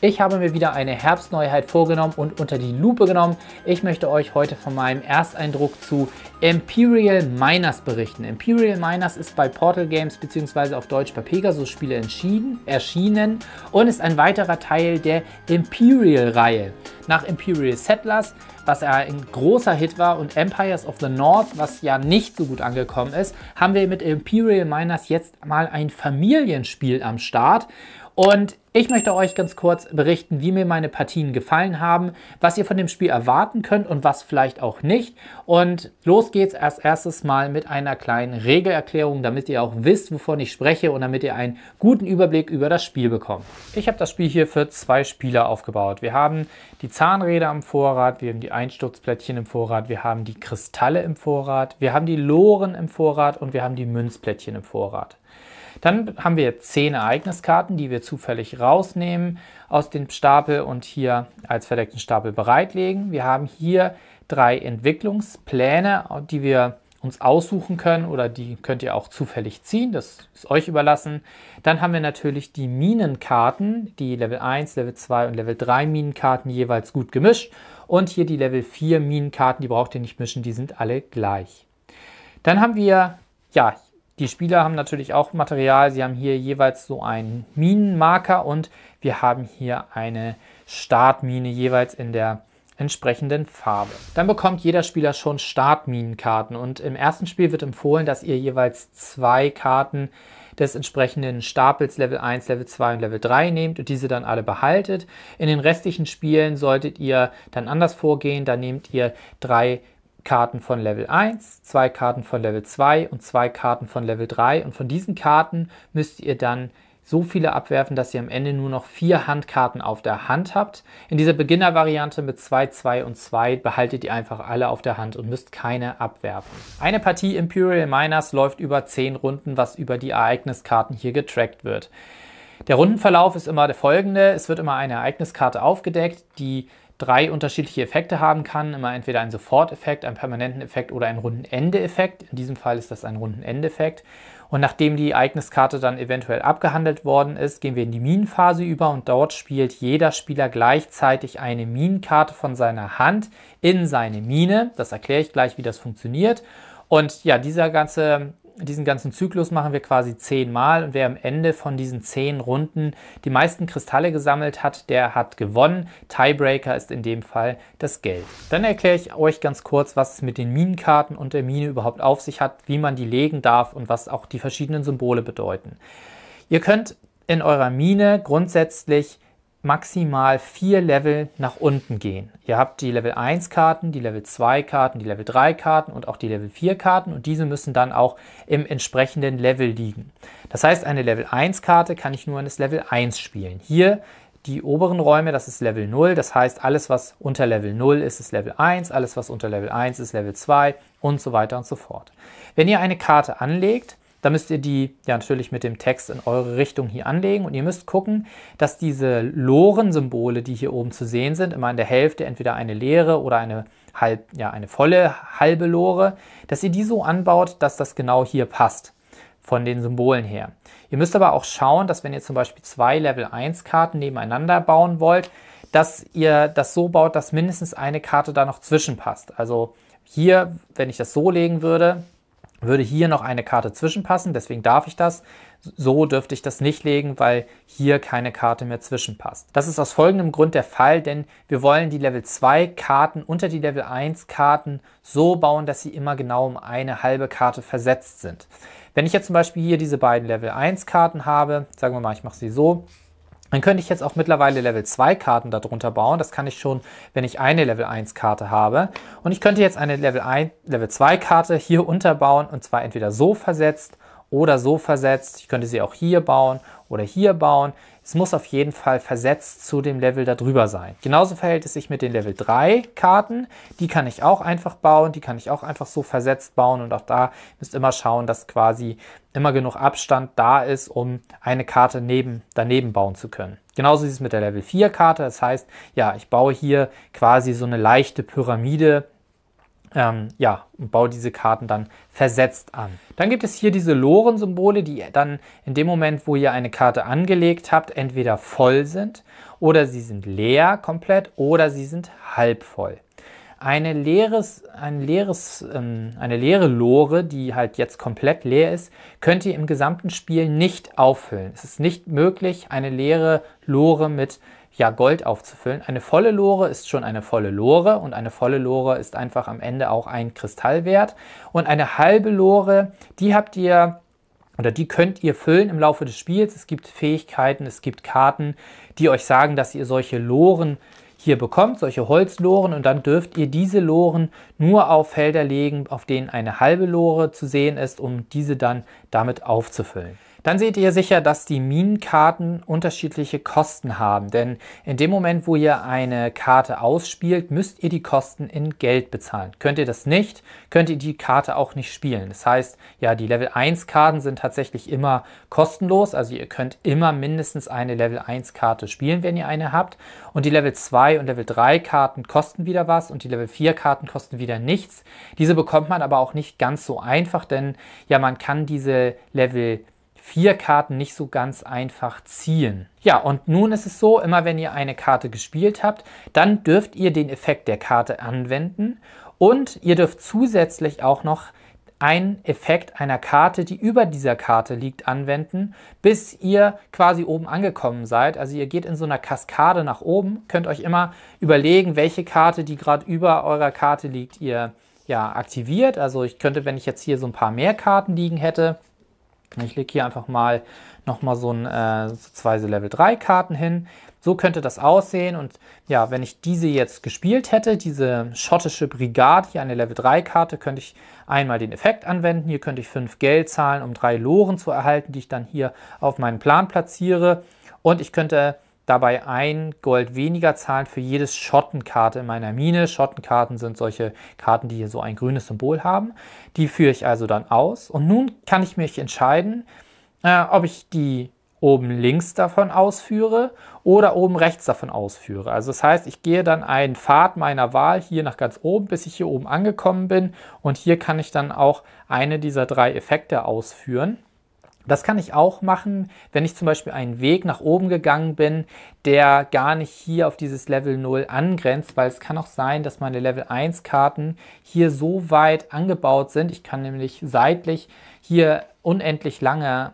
Ich habe mir wieder eine Herbstneuheit vorgenommen und unter die Lupe genommen. Ich möchte euch heute von meinem Ersteindruck zu Imperial Miners berichten. Imperial Miners ist bei Portal Games bzw. auf Deutsch bei Pegasus Spiele erschienen und ist ein weiterer Teil der Imperial-Reihe. Nach Imperial Settlers, was ja ein großer Hit war, und Empires of the North, was ja nicht so gut angekommen ist, haben wir mit Imperial Miners jetzt mal ein Familienspiel am Start. Und ich möchte euch ganz kurz berichten, wie mir meine Partien gefallen haben, was ihr von dem Spiel erwarten könnt und was vielleicht auch nicht. Und los geht's als erstes mal mit einer kleinen Regelerklärung, damit ihr auch wisst, wovon ich spreche und damit ihr einen guten Überblick über das Spiel bekommt. Ich habe das Spiel hier für zwei Spieler aufgebaut. Wir haben die Zahnräder im Vorrat, wir haben die Einsturzplättchen im Vorrat, wir haben die Kristalle im Vorrat, wir haben die Loren im Vorrat und wir haben die Münzplättchen im Vorrat. Dann haben wir zehn Ereigniskarten, die wir zufällig rausnehmen aus dem Stapel und hier als verdeckten Stapel bereitlegen. Wir haben hier drei Entwicklungspläne, die wir uns aussuchen können oder die könnt ihr auch zufällig ziehen, das ist euch überlassen. Dann haben wir natürlich die Minenkarten, die Level 1, Level 2 und Level 3 Minenkarten jeweils gut gemischt und hier die Level 4 Minenkarten, die braucht ihr nicht mischen, die sind alle gleich. Dann haben wir ja die Spieler haben natürlich auch Material. Sie haben hier jeweils so einen Minenmarker und wir haben hier eine Startmine jeweils in der entsprechenden Farbe. Dann bekommt jeder Spieler schon Startminenkarten und im ersten Spiel wird empfohlen, dass ihr jeweils zwei Karten des entsprechenden Stapels Level 1, Level 2 und Level 3 nehmt und diese dann alle behaltet. In den restlichen Spielen solltet ihr dann anders vorgehen, da nehmt ihr drei Karten von Level 1, zwei Karten von Level 2 und zwei Karten von Level 3. Und von diesen Karten müsst ihr dann so viele abwerfen, dass ihr am Ende nur noch vier Handkarten auf der Hand habt. In dieser Beginner-Variante mit 2, 2 und 2 behaltet ihr einfach alle auf der Hand und müsst keine abwerfen. Eine Partie Imperial Miners läuft über 10 Runden, was über die Ereigniskarten hier getrackt wird. Der Rundenverlauf ist immer der folgende. Es wird immer eine Ereigniskarte aufgedeckt, die drei unterschiedliche Effekte haben kann. Immer entweder einen Soforteffekt, einen permanenten Effekt oder einen rundenende effekt In diesem Fall ist das ein rundenende effekt Und nachdem die Ereigniskarte dann eventuell abgehandelt worden ist, gehen wir in die Minenphase über und dort spielt jeder Spieler gleichzeitig eine Minenkarte von seiner Hand in seine Mine. Das erkläre ich gleich, wie das funktioniert. Und ja, dieser ganze diesen ganzen Zyklus machen wir quasi zehnmal und wer am Ende von diesen zehn Runden die meisten Kristalle gesammelt hat, der hat gewonnen. Tiebreaker ist in dem Fall das Geld. Dann erkläre ich euch ganz kurz, was es mit den Minenkarten und der Mine überhaupt auf sich hat, wie man die legen darf und was auch die verschiedenen Symbole bedeuten. Ihr könnt in eurer Mine grundsätzlich maximal vier Level nach unten gehen. Ihr habt die Level 1 Karten, die Level 2 Karten, die Level 3 Karten und auch die Level 4 Karten und diese müssen dann auch im entsprechenden Level liegen. Das heißt, eine Level 1 Karte kann ich nur an das Level 1 spielen. Hier die oberen Räume, das ist Level 0, das heißt, alles was unter Level 0 ist, ist Level 1, alles was unter Level 1 ist Level 2 und so weiter und so fort. Wenn ihr eine Karte anlegt, da müsst ihr die ja natürlich mit dem Text in eure Richtung hier anlegen und ihr müsst gucken, dass diese Loren-Symbole, die hier oben zu sehen sind, immer in der Hälfte entweder eine leere oder eine halb, ja, eine volle halbe Lore, dass ihr die so anbaut, dass das genau hier passt von den Symbolen her. Ihr müsst aber auch schauen, dass wenn ihr zum Beispiel zwei Level 1 Karten nebeneinander bauen wollt, dass ihr das so baut, dass mindestens eine Karte da noch zwischenpasst. Also hier, wenn ich das so legen würde, würde hier noch eine Karte zwischenpassen, deswegen darf ich das. So dürfte ich das nicht legen, weil hier keine Karte mehr zwischenpasst. Das ist aus folgendem Grund der Fall, denn wir wollen die Level 2 Karten unter die Level 1 Karten so bauen, dass sie immer genau um eine halbe Karte versetzt sind. Wenn ich jetzt zum Beispiel hier diese beiden Level 1 Karten habe, sagen wir mal, ich mache sie so, dann könnte ich jetzt auch mittlerweile Level 2 Karten darunter bauen. Das kann ich schon, wenn ich eine Level 1 Karte habe. Und ich könnte jetzt eine Level, 1, Level 2 Karte hier unterbauen und zwar entweder so versetzt oder so versetzt. Ich könnte sie auch hier bauen oder hier bauen. Es muss auf jeden Fall versetzt zu dem Level darüber sein. Genauso verhält es sich mit den Level 3 Karten. Die kann ich auch einfach bauen, die kann ich auch einfach so versetzt bauen und auch da müsst ihr immer schauen, dass quasi immer genug Abstand da ist, um eine Karte neben, daneben bauen zu können. Genauso ist es mit der Level 4 Karte. Das heißt, ja, ich baue hier quasi so eine leichte Pyramide ähm, ja, und baue diese Karten dann versetzt an. Dann gibt es hier diese Loren-Symbole, die dann in dem Moment, wo ihr eine Karte angelegt habt, entweder voll sind oder sie sind leer komplett oder sie sind halb voll. Eine, leeres, ein leeres, ähm, eine leere Lore, die halt jetzt komplett leer ist, könnt ihr im gesamten Spiel nicht auffüllen. Es ist nicht möglich, eine leere Lore mit ja, Gold aufzufüllen. Eine volle Lore ist schon eine volle Lore und eine volle Lore ist einfach am Ende auch ein Kristallwert. Und eine halbe Lore, die habt ihr oder die könnt ihr füllen im Laufe des Spiels. Es gibt Fähigkeiten, es gibt Karten, die euch sagen, dass ihr solche Loren hier bekommt, solche Holzloren und dann dürft ihr diese Loren nur auf Felder legen, auf denen eine halbe Lore zu sehen ist, um diese dann damit aufzufüllen. Dann seht ihr sicher, dass die Minenkarten unterschiedliche Kosten haben, denn in dem Moment, wo ihr eine Karte ausspielt, müsst ihr die Kosten in Geld bezahlen. Könnt ihr das nicht, könnt ihr die Karte auch nicht spielen. Das heißt, ja, die Level 1 Karten sind tatsächlich immer kostenlos, also ihr könnt immer mindestens eine Level 1 Karte spielen, wenn ihr eine habt. Und die Level 2 und Level 3 Karten kosten wieder was und die Level 4 Karten kosten wieder nichts. Diese bekommt man aber auch nicht ganz so einfach, denn ja, man kann diese Level vier Karten nicht so ganz einfach ziehen. Ja, und nun ist es so, immer wenn ihr eine Karte gespielt habt, dann dürft ihr den Effekt der Karte anwenden und ihr dürft zusätzlich auch noch einen Effekt einer Karte, die über dieser Karte liegt, anwenden, bis ihr quasi oben angekommen seid. Also ihr geht in so einer Kaskade nach oben, könnt euch immer überlegen, welche Karte, die gerade über eurer Karte liegt, ihr ja, aktiviert. Also ich könnte, wenn ich jetzt hier so ein paar mehr Karten liegen hätte, ich lege hier einfach mal nochmal so, ein, äh, so zwei Level 3 Karten hin. So könnte das aussehen und ja, wenn ich diese jetzt gespielt hätte, diese schottische Brigade, hier eine Level 3 Karte, könnte ich einmal den Effekt anwenden. Hier könnte ich 5 Geld zahlen, um drei Loren zu erhalten, die ich dann hier auf meinen Plan platziere. Und ich könnte dabei ein Gold weniger zahlen für jedes Schottenkarte in meiner Mine. Schottenkarten sind solche Karten, die hier so ein grünes Symbol haben. Die führe ich also dann aus. Und nun kann ich mich entscheiden, äh, ob ich die oben links davon ausführe oder oben rechts davon ausführe. Also das heißt, ich gehe dann einen Pfad meiner Wahl hier nach ganz oben, bis ich hier oben angekommen bin. Und hier kann ich dann auch eine dieser drei Effekte ausführen. Das kann ich auch machen, wenn ich zum Beispiel einen Weg nach oben gegangen bin, der gar nicht hier auf dieses Level 0 angrenzt, weil es kann auch sein, dass meine Level 1 Karten hier so weit angebaut sind. Ich kann nämlich seitlich hier unendlich lange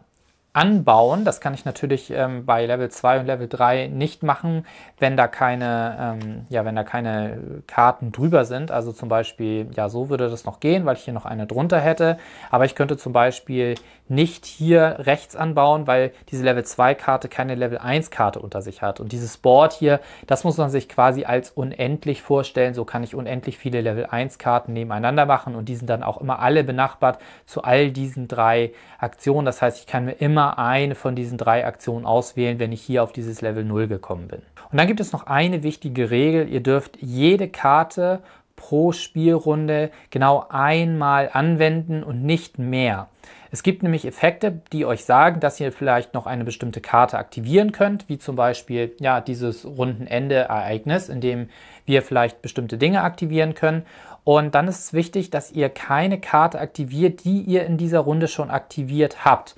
anbauen. Das kann ich natürlich ähm, bei Level 2 und Level 3 nicht machen, wenn da keine, ähm, ja, wenn da keine Karten drüber sind. Also zum Beispiel, ja, so würde das noch gehen, weil ich hier noch eine drunter hätte. Aber ich könnte zum Beispiel nicht hier rechts anbauen, weil diese Level 2 Karte keine Level 1 Karte unter sich hat. Und dieses Board hier, das muss man sich quasi als unendlich vorstellen. So kann ich unendlich viele Level 1 Karten nebeneinander machen und die sind dann auch immer alle benachbart zu all diesen drei Aktionen. Das heißt, ich kann mir immer immer eine von diesen drei Aktionen auswählen, wenn ich hier auf dieses Level 0 gekommen bin. Und dann gibt es noch eine wichtige Regel. Ihr dürft jede Karte pro Spielrunde genau einmal anwenden und nicht mehr. Es gibt nämlich Effekte, die euch sagen, dass ihr vielleicht noch eine bestimmte Karte aktivieren könnt, wie zum Beispiel ja, dieses Rundenende-Ereignis, in dem wir vielleicht bestimmte Dinge aktivieren können. Und dann ist es wichtig, dass ihr keine Karte aktiviert, die ihr in dieser Runde schon aktiviert habt.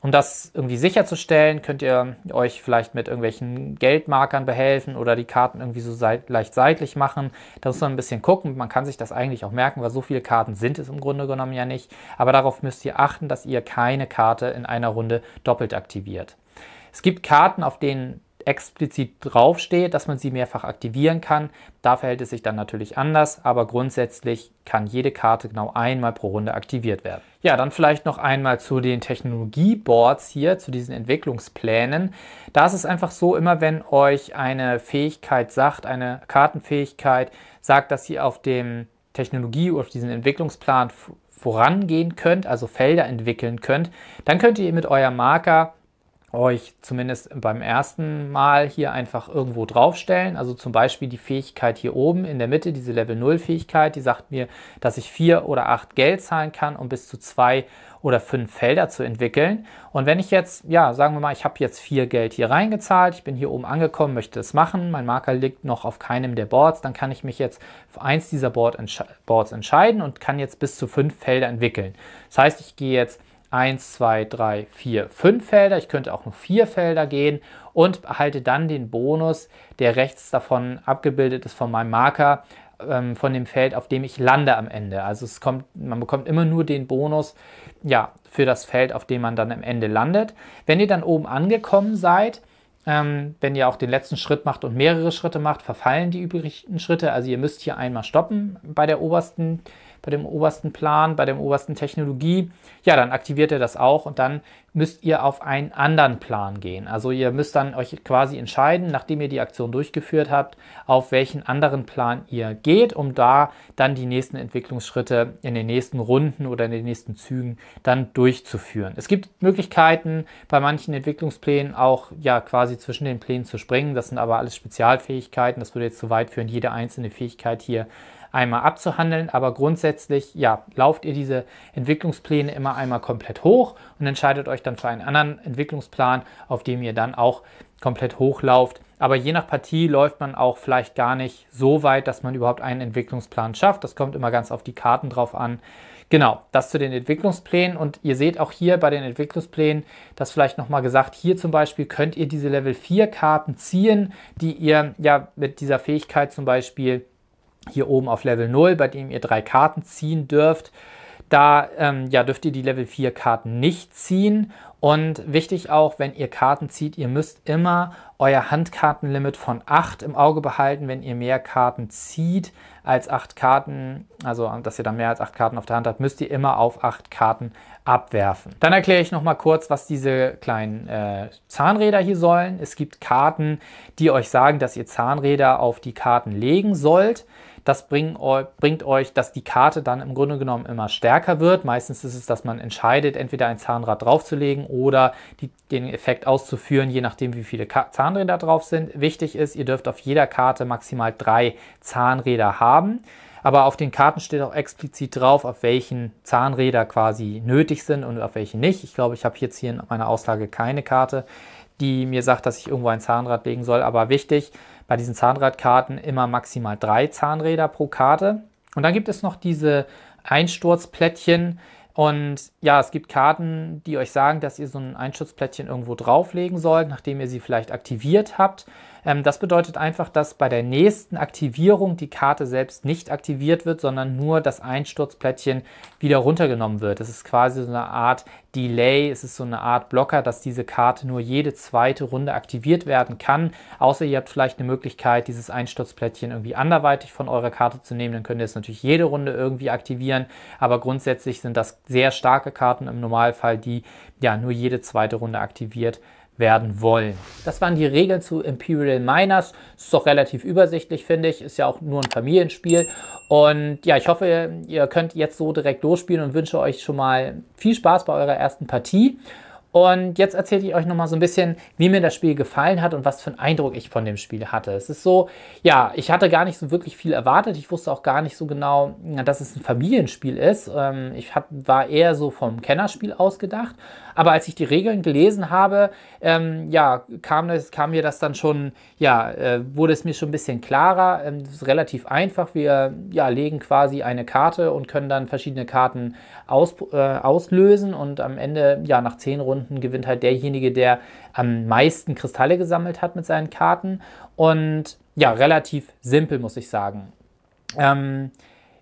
Um das irgendwie sicherzustellen, könnt ihr euch vielleicht mit irgendwelchen Geldmarkern behelfen oder die Karten irgendwie so seit, leicht seitlich machen. Da muss man ein bisschen gucken. Man kann sich das eigentlich auch merken, weil so viele Karten sind es im Grunde genommen ja nicht. Aber darauf müsst ihr achten, dass ihr keine Karte in einer Runde doppelt aktiviert. Es gibt Karten, auf denen explizit draufsteht, dass man sie mehrfach aktivieren kann. Da verhält es sich dann natürlich anders, aber grundsätzlich kann jede Karte genau einmal pro Runde aktiviert werden. Ja, dann vielleicht noch einmal zu den Technologieboards hier, zu diesen Entwicklungsplänen. Da ist es einfach so, immer wenn euch eine Fähigkeit sagt, eine Kartenfähigkeit sagt, dass ihr auf dem Technologie oder auf diesen Entwicklungsplan vorangehen könnt, also Felder entwickeln könnt, dann könnt ihr mit eurem Marker euch zumindest beim ersten Mal hier einfach irgendwo draufstellen. Also zum Beispiel die Fähigkeit hier oben in der Mitte, diese Level 0 Fähigkeit, die sagt mir, dass ich vier oder acht Geld zahlen kann, um bis zu zwei oder fünf Felder zu entwickeln. Und wenn ich jetzt, ja, sagen wir mal, ich habe jetzt vier Geld hier reingezahlt, ich bin hier oben angekommen, möchte es machen, mein Marker liegt noch auf keinem der Boards, dann kann ich mich jetzt für eins dieser Board Boards entscheiden und kann jetzt bis zu fünf Felder entwickeln. Das heißt, ich gehe jetzt 1, 2, 3, 4, 5 Felder. Ich könnte auch nur 4 Felder gehen und erhalte dann den Bonus, der rechts davon abgebildet ist von meinem Marker, ähm, von dem Feld, auf dem ich lande am Ende. Also es kommt, man bekommt immer nur den Bonus ja, für das Feld, auf dem man dann am Ende landet. Wenn ihr dann oben angekommen seid, ähm, wenn ihr auch den letzten Schritt macht und mehrere Schritte macht, verfallen die übrigen Schritte. Also ihr müsst hier einmal stoppen bei der obersten äh, bei dem obersten Plan, bei der obersten Technologie, ja, dann aktiviert ihr das auch und dann müsst ihr auf einen anderen Plan gehen. Also ihr müsst dann euch quasi entscheiden, nachdem ihr die Aktion durchgeführt habt, auf welchen anderen Plan ihr geht, um da dann die nächsten Entwicklungsschritte in den nächsten Runden oder in den nächsten Zügen dann durchzuführen. Es gibt Möglichkeiten, bei manchen Entwicklungsplänen auch ja quasi zwischen den Plänen zu springen. Das sind aber alles Spezialfähigkeiten. Das würde jetzt zu weit führen, jede einzelne Fähigkeit hier einmal abzuhandeln. Aber grundsätzlich, ja, lauft ihr diese Entwicklungspläne immer einmal komplett hoch und entscheidet euch dann für einen anderen Entwicklungsplan, auf dem ihr dann auch komplett hochlauft. Aber je nach Partie läuft man auch vielleicht gar nicht so weit, dass man überhaupt einen Entwicklungsplan schafft. Das kommt immer ganz auf die Karten drauf an. Genau, das zu den Entwicklungsplänen. Und ihr seht auch hier bei den Entwicklungsplänen, das vielleicht nochmal gesagt, hier zum Beispiel könnt ihr diese Level 4 Karten ziehen, die ihr ja mit dieser Fähigkeit zum Beispiel hier oben auf Level 0, bei dem ihr drei Karten ziehen dürft. Da ähm, ja, dürft ihr die Level 4 Karten nicht ziehen. Und wichtig auch, wenn ihr Karten zieht, ihr müsst immer euer Handkartenlimit von 8 im Auge behalten. Wenn ihr mehr Karten zieht als 8 Karten, also dass ihr dann mehr als 8 Karten auf der Hand habt, müsst ihr immer auf 8 Karten abwerfen. Dann erkläre ich nochmal kurz, was diese kleinen äh, Zahnräder hier sollen. Es gibt Karten, die euch sagen, dass ihr Zahnräder auf die Karten legen sollt. Das bringt, bringt euch, dass die Karte dann im Grunde genommen immer stärker wird. Meistens ist es, dass man entscheidet, entweder ein Zahnrad draufzulegen oder die, den Effekt auszuführen, je nachdem, wie viele Ka Zahnräder drauf sind. Wichtig ist, ihr dürft auf jeder Karte maximal drei Zahnräder haben. Aber auf den Karten steht auch explizit drauf, auf welchen Zahnräder quasi nötig sind und auf welchen nicht. Ich glaube, ich habe jetzt hier in meiner Auslage keine Karte, die mir sagt, dass ich irgendwo ein Zahnrad legen soll. Aber wichtig, bei diesen Zahnradkarten immer maximal drei Zahnräder pro Karte. Und dann gibt es noch diese Einsturzplättchen. Und ja, es gibt Karten, die euch sagen, dass ihr so ein Einschutzplättchen irgendwo drauflegen sollt, nachdem ihr sie vielleicht aktiviert habt. Ähm, das bedeutet einfach, dass bei der nächsten Aktivierung die Karte selbst nicht aktiviert wird, sondern nur das Einsturzplättchen wieder runtergenommen wird. Das ist quasi so eine Art Delay, es ist so eine Art Blocker, dass diese Karte nur jede zweite Runde aktiviert werden kann. Außer ihr habt vielleicht eine Möglichkeit, dieses Einsturzplättchen irgendwie anderweitig von eurer Karte zu nehmen, dann könnt ihr es natürlich jede Runde irgendwie aktivieren. Aber grundsätzlich sind das sehr starke Karten im Normalfall, die ja nur jede zweite Runde aktiviert werden werden wollen. Das waren die Regeln zu Imperial Miners. ist doch relativ übersichtlich, finde ich. Ist ja auch nur ein Familienspiel. Und ja, ich hoffe, ihr könnt jetzt so direkt losspielen und wünsche euch schon mal viel Spaß bei eurer ersten Partie. Und jetzt erzähle ich euch nochmal so ein bisschen, wie mir das Spiel gefallen hat und was für einen Eindruck ich von dem Spiel hatte. Es ist so, ja, ich hatte gar nicht so wirklich viel erwartet. Ich wusste auch gar nicht so genau, dass es ein Familienspiel ist. Ähm, ich war eher so vom Kennerspiel ausgedacht. Aber als ich die Regeln gelesen habe, ähm, ja, kam, das, kam mir das dann schon, ja, äh, wurde es mir schon ein bisschen klarer. Ähm, das ist relativ einfach. Wir ja, legen quasi eine Karte und können dann verschiedene Karten aus, äh, auslösen und am Ende, ja, nach zehn Runden Runden gewinnt halt derjenige, der am meisten Kristalle gesammelt hat mit seinen Karten. Und ja, relativ simpel, muss ich sagen. Ähm,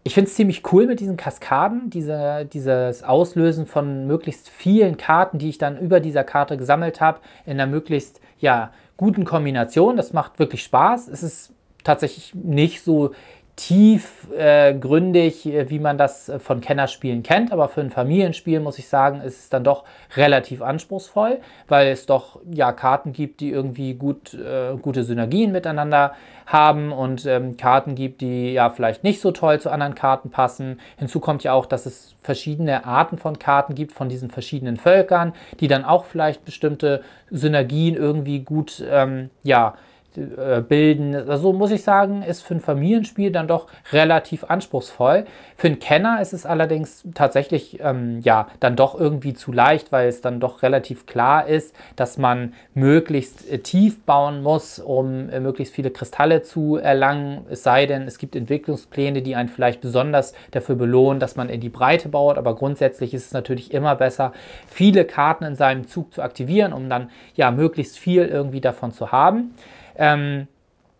ich finde es ziemlich cool mit diesen Kaskaden, diese, dieses Auslösen von möglichst vielen Karten, die ich dann über dieser Karte gesammelt habe, in einer möglichst ja, guten Kombination. Das macht wirklich Spaß. Es ist tatsächlich nicht so tiefgründig, äh, äh, wie man das äh, von Kennerspielen kennt. Aber für ein Familienspiel muss ich sagen, ist es dann doch relativ anspruchsvoll, weil es doch ja Karten gibt, die irgendwie gut, äh, gute Synergien miteinander haben und ähm, Karten gibt, die ja vielleicht nicht so toll zu anderen Karten passen. Hinzu kommt ja auch, dass es verschiedene Arten von Karten gibt von diesen verschiedenen Völkern, die dann auch vielleicht bestimmte Synergien irgendwie gut ähm, ja äh, bilden. Also muss ich sagen, ist für ein Familienspiel dann doch relativ anspruchsvoll. Für einen Kenner ist es allerdings tatsächlich ähm, ja dann doch irgendwie zu leicht, weil es dann doch relativ klar ist, dass man möglichst äh, tief bauen muss, um äh, möglichst viele Kristalle zu erlangen. Es sei denn, es gibt Entwicklungspläne, die einen vielleicht besonders dafür belohnen, dass man in die Breite baut. Aber grundsätzlich ist es natürlich immer besser, viele Karten in seinem Zug zu aktivieren, um dann ja möglichst viel irgendwie davon zu haben. Um,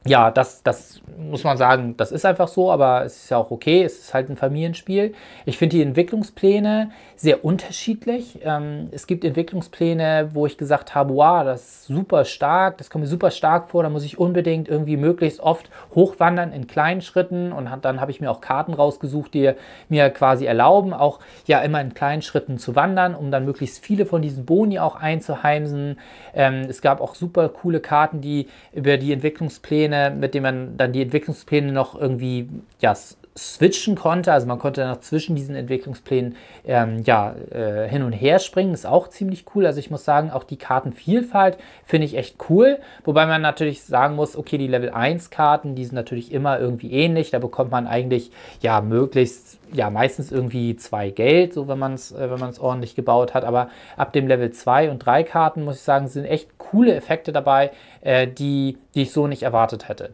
ja, das, das muss man sagen, das ist einfach so, aber es ist ja auch okay, es ist halt ein Familienspiel. Ich finde die Entwicklungspläne sehr unterschiedlich. Ähm, es gibt Entwicklungspläne, wo ich gesagt habe, wow, das ist super stark, das kommt mir super stark vor, da muss ich unbedingt irgendwie möglichst oft hochwandern in kleinen Schritten und dann habe ich mir auch Karten rausgesucht, die mir quasi erlauben, auch ja immer in kleinen Schritten zu wandern, um dann möglichst viele von diesen Boni auch einzuheimsen. Ähm, es gab auch super coole Karten, die über die Entwicklungspläne Pläne, mit denen man dann die Entwicklungspläne noch irgendwie ja, switchen konnte. Also man konnte dann zwischen diesen Entwicklungsplänen ähm, ja, äh, hin und her springen. Ist auch ziemlich cool. Also ich muss sagen, auch die Kartenvielfalt finde ich echt cool. Wobei man natürlich sagen muss, okay, die Level 1 Karten, die sind natürlich immer irgendwie ähnlich. Da bekommt man eigentlich ja möglichst ja meistens irgendwie zwei Geld, so wenn man es äh, wenn man es ordentlich gebaut hat. Aber ab dem Level 2 und 3 Karten muss ich sagen, sind echt coole Effekte dabei, äh, die, die ich so nicht erwartet hätte.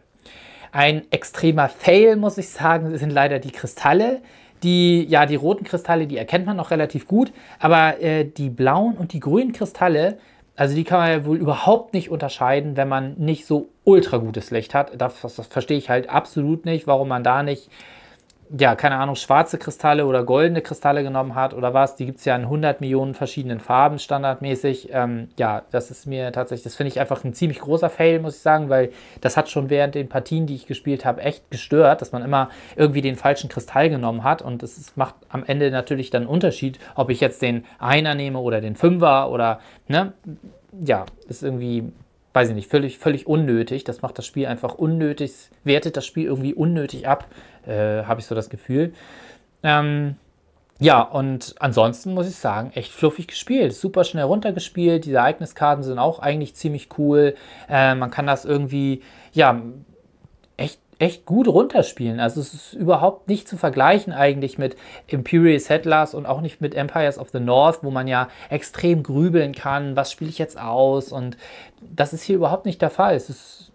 Ein extremer Fail, muss ich sagen, sind leider die Kristalle. Die, ja, die roten Kristalle, die erkennt man noch relativ gut, aber äh, die blauen und die grünen Kristalle, also die kann man ja wohl überhaupt nicht unterscheiden, wenn man nicht so ultra gutes Licht hat. Das, das, das verstehe ich halt absolut nicht, warum man da nicht ja, keine Ahnung, schwarze Kristalle oder goldene Kristalle genommen hat oder was. Die gibt es ja in 100 Millionen verschiedenen Farben standardmäßig. Ähm, ja, das ist mir tatsächlich, das finde ich einfach ein ziemlich großer Fail, muss ich sagen, weil das hat schon während den Partien, die ich gespielt habe, echt gestört, dass man immer irgendwie den falschen Kristall genommen hat. Und es macht am Ende natürlich dann einen Unterschied, ob ich jetzt den Einer nehme oder den Fünfer oder, ne? Ja, ist irgendwie weiß ich nicht, völlig, völlig unnötig. Das macht das Spiel einfach unnötig, wertet das Spiel irgendwie unnötig ab, äh, habe ich so das Gefühl. Ähm, ja, und ansonsten muss ich sagen, echt fluffig gespielt, super schnell runtergespielt. Die Ereigniskarten sind auch eigentlich ziemlich cool. Äh, man kann das irgendwie, ja, echt gut runterspielen. Also es ist überhaupt nicht zu vergleichen eigentlich mit Imperial Settlers und auch nicht mit Empires of the North, wo man ja extrem grübeln kann, was spiele ich jetzt aus und das ist hier überhaupt nicht der Fall. Es ist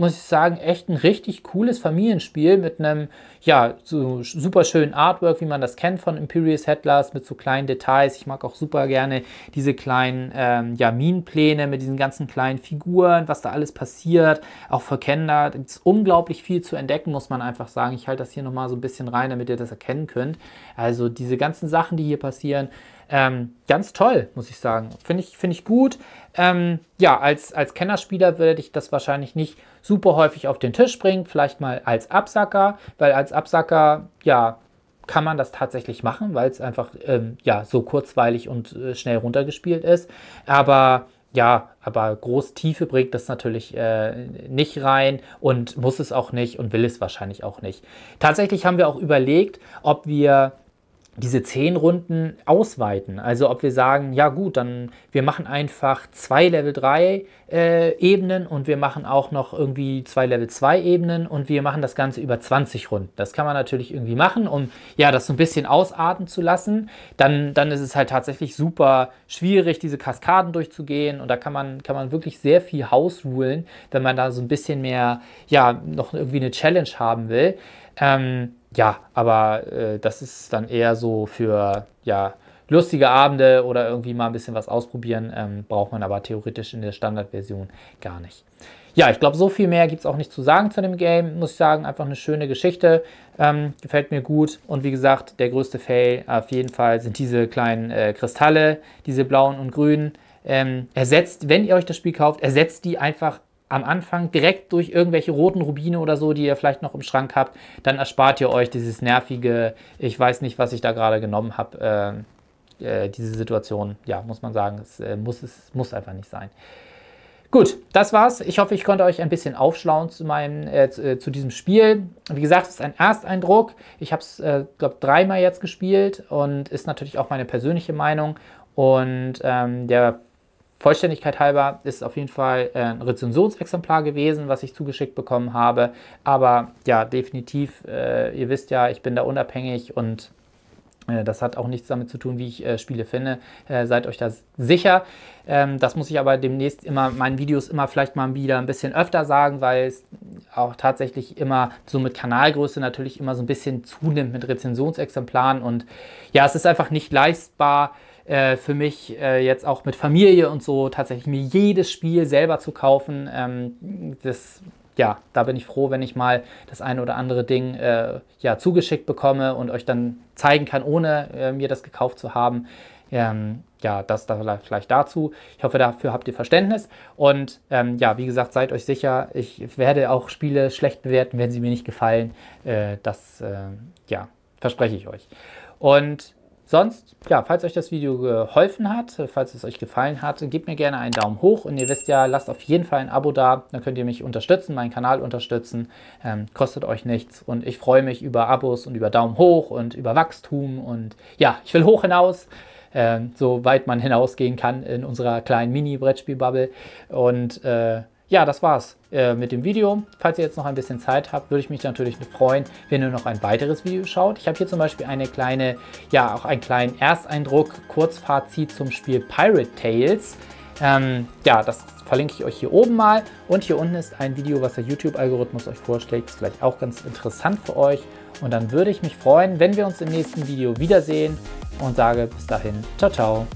muss ich sagen, echt ein richtig cooles Familienspiel mit einem, ja, so super schönen Artwork, wie man das kennt von Imperius Settlers, mit so kleinen Details. Ich mag auch super gerne diese kleinen, ähm, ja, Minenpläne mit diesen ganzen kleinen Figuren, was da alles passiert. Auch für Kenner ist unglaublich viel zu entdecken, muss man einfach sagen. Ich halte das hier nochmal so ein bisschen rein, damit ihr das erkennen könnt. Also diese ganzen Sachen, die hier passieren, ähm, ganz toll, muss ich sagen. Finde ich, find ich gut. Ähm, ja, als, als Kennerspieler würde ich das wahrscheinlich nicht super häufig auf den Tisch bringt, vielleicht mal als Absacker, weil als Absacker, ja, kann man das tatsächlich machen, weil es einfach ähm, ja, so kurzweilig und äh, schnell runtergespielt ist. Aber ja, aber groß Tiefe bringt das natürlich äh, nicht rein und muss es auch nicht und will es wahrscheinlich auch nicht. Tatsächlich haben wir auch überlegt, ob wir diese zehn Runden ausweiten. Also ob wir sagen, ja gut, dann wir machen einfach zwei Level 3 äh, Ebenen und wir machen auch noch irgendwie zwei Level 2 Ebenen und wir machen das Ganze über 20 Runden. Das kann man natürlich irgendwie machen, um ja das so ein bisschen ausarten zu lassen. Dann, dann ist es halt tatsächlich super schwierig, diese Kaskaden durchzugehen und da kann man, kann man wirklich sehr viel hausrulen, wenn man da so ein bisschen mehr, ja, noch irgendwie eine Challenge haben will. Ähm, ja, aber äh, das ist dann eher so für ja, lustige Abende oder irgendwie mal ein bisschen was ausprobieren. Ähm, braucht man aber theoretisch in der Standardversion gar nicht. Ja, ich glaube, so viel mehr gibt es auch nicht zu sagen zu dem Game. Muss ich sagen, einfach eine schöne Geschichte. Ähm, gefällt mir gut. Und wie gesagt, der größte Fail auf jeden Fall sind diese kleinen äh, Kristalle, diese blauen und grünen. Ähm, ersetzt, wenn ihr euch das Spiel kauft, ersetzt die einfach am Anfang direkt durch irgendwelche roten Rubine oder so, die ihr vielleicht noch im Schrank habt, dann erspart ihr euch dieses nervige, ich weiß nicht, was ich da gerade genommen habe, äh, äh, diese Situation. Ja, muss man sagen, es, äh, muss, es muss einfach nicht sein. Gut, das war's. Ich hoffe, ich konnte euch ein bisschen aufschlauen zu, meinem, äh, zu, äh, zu, diesem Spiel. Wie gesagt, es ist ein Ersteindruck. Ich habe es, äh, glaube dreimal jetzt gespielt und ist natürlich auch meine persönliche Meinung. Und ähm, der Vollständigkeit halber ist auf jeden Fall äh, ein Rezensionsexemplar gewesen, was ich zugeschickt bekommen habe. Aber ja, definitiv, äh, ihr wisst ja, ich bin da unabhängig und äh, das hat auch nichts damit zu tun, wie ich äh, Spiele finde. Äh, seid euch da sicher. Ähm, das muss ich aber demnächst immer meinen Videos immer vielleicht mal wieder ein bisschen öfter sagen, weil es auch tatsächlich immer so mit Kanalgröße natürlich immer so ein bisschen zunimmt mit Rezensionsexemplaren. Und ja, es ist einfach nicht leistbar äh, für mich äh, jetzt auch mit Familie und so tatsächlich mir jedes Spiel selber zu kaufen. Ähm, das, ja, da bin ich froh, wenn ich mal das eine oder andere Ding äh, ja, zugeschickt bekomme und euch dann zeigen kann, ohne äh, mir das gekauft zu haben. Ähm, ja, das da vielleicht dazu. Ich hoffe, dafür habt ihr Verständnis. Und ähm, ja, wie gesagt, seid euch sicher, ich werde auch Spiele schlecht bewerten, wenn sie mir nicht gefallen. Äh, das, äh, ja, verspreche ich euch. Und Sonst, ja, falls euch das Video geholfen hat, falls es euch gefallen hat, gebt mir gerne einen Daumen hoch und ihr wisst ja, lasst auf jeden Fall ein Abo da, dann könnt ihr mich unterstützen, meinen Kanal unterstützen, ähm, kostet euch nichts und ich freue mich über Abos und über Daumen hoch und über Wachstum und ja, ich will hoch hinaus, äh, so man hinausgehen kann in unserer kleinen Mini-Brettspielbubble und äh, ja, das war's äh, mit dem Video. Falls ihr jetzt noch ein bisschen Zeit habt, würde ich mich natürlich freuen, wenn ihr noch ein weiteres Video schaut. Ich habe hier zum Beispiel eine kleine, ja, auch einen kleinen Ersteindruck, Kurzfazit zum Spiel Pirate Tales. Ähm, ja, das verlinke ich euch hier oben mal. Und hier unten ist ein Video, was der YouTube-Algorithmus euch vorschlägt. Ist vielleicht auch ganz interessant für euch. Und dann würde ich mich freuen, wenn wir uns im nächsten Video wiedersehen und sage bis dahin, ciao, ciao.